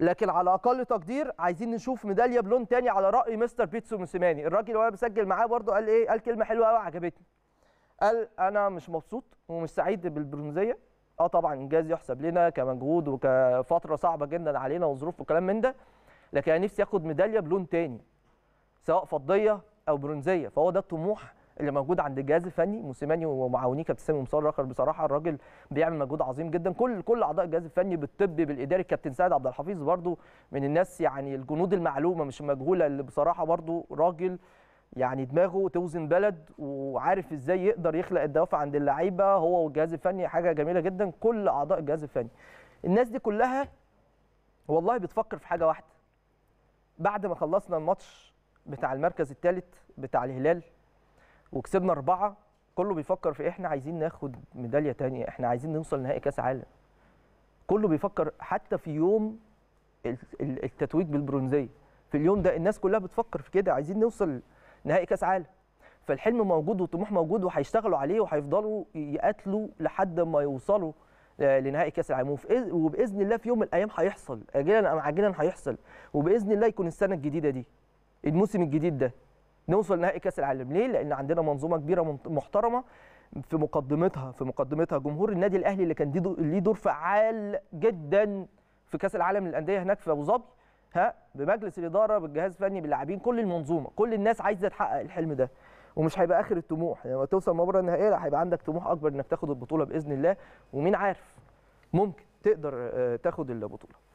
لكن على اقل تقدير عايزين نشوف ميداليه بلون تاني على راي مستر بيتسو موسيماني الراجل وهو بيسجل معاه برده قال ايه قال كلمه حلوه قوي عجبتني قال انا مش مبسوط ومش سعيد بالبرونزيه اه طبعا انجاز يحسب لنا كمجهود وكفتره صعبه جدا علينا وظروف وكلام من ده لكن انا نفسي اخد ميداليه بلون تاني سواء فضيه او برونزيه فهو ده الطموح اللي موجود عند الجهاز الفني موسيماني ومعاونيه كابتن سامي مصر ركر بصراحه الراجل بيعمل مجهود عظيم جدا كل كل اعضاء الجهاز الفني بالطبي بالاداري كابتن سعد عبد الحفيظ برده من الناس يعني الجنود المعلومه مش مجهوله اللي بصراحه برده راجل يعني دماغه توزن بلد وعارف ازاي يقدر يخلق الدوافع عند اللعيبه هو والجهاز الفني حاجه جميله جدا كل اعضاء الجهاز الفني الناس دي كلها والله بتفكر في حاجه واحده بعد ما خلصنا الماتش بتاع المركز الثالث بتاع الهلال وكسبنا اربعه كله بيفكر في احنا عايزين ناخد ميداليه تانية احنا عايزين نوصل نهائي كاس عالم كله بيفكر حتى في يوم التتويج بالبرونزيه في اليوم ده الناس كلها بتفكر في كده عايزين نوصل نهائي كاس عالم فالحلم موجود والطموح موجود وهيشتغلوا عليه وهيفضلوا يقاتلوا لحد ما يوصلوا لنهائي كاس العالم وباذن الله في يوم من الايام هيحصل اجلا ام عاجلا هيحصل وباذن الله يكون السنه الجديده دي الموسم الجديد ده نوصل نهائي كاس العالم ليه لان عندنا منظومه كبيره محترمه في مقدمتها في مقدمتها جمهور النادي الاهلي اللي كان ليه دور فعال جدا في كاس العالم للانديه هناك في ابو ظبي ها بمجلس الاداره بالجهاز الفني باللاعبين كل المنظومه كل الناس عايزه تحقق الحلم ده ومش هيبقى اخر الطموح لما يعني توصل مباراه النهائيه هيبقى عندك طموح اكبر انك تاخد البطوله باذن الله ومين عارف ممكن تقدر آه، تاخد البطوله